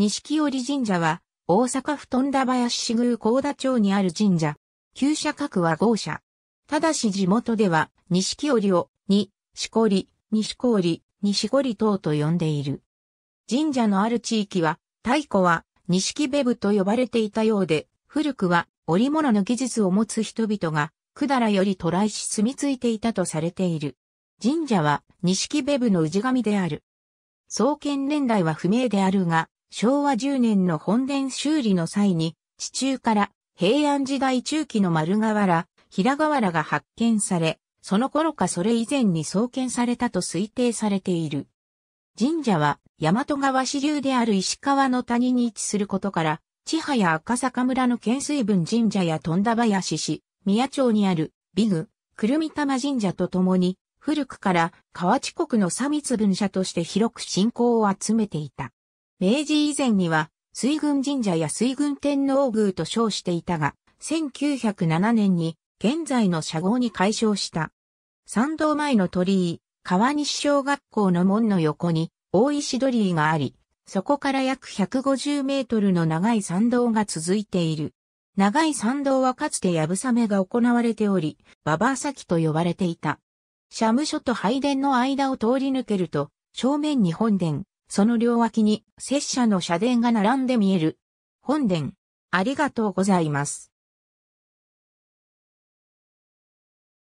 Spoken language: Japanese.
錦織神社は、大阪府富田林市宮高田町にある神社。旧社格は豪社。ただし地元では、錦織を、に、しこり、西氷、西堀等と呼んでいる。神社のある地域は、太古は、錦ベブと呼ばれていたようで、古くは、織物の技術を持つ人々が、百済より渡来し住み着いていたとされている。神社は、錦ベブの氏神である。創建年代は不明であるが、昭和10年の本殿修理の際に、地中から平安時代中期の丸瓦、平瓦が発見され、その頃かそれ以前に創建されたと推定されている。神社は、大和川支流である石川の谷に位置することから、千葉や赤坂村の県水分神社や富田林市、宮町にある、美具、くるみ玉神社とともに、古くから河内国の三密分社として広く信仰を集めていた。明治以前には、水軍神社や水軍天皇宮と称していたが、1907年に現在の社号に改称した。参道前の鳥居、川西小学校の門の横に大石鳥居があり、そこから約150メートルの長い参道が続いている。長い参道はかつてやぶさめが行われており、馬場先と呼ばれていた。社務所と拝殿の間を通り抜けると、正面に本殿、その両脇に拙者の社殿が並んで見える。本殿、ありがとうございます。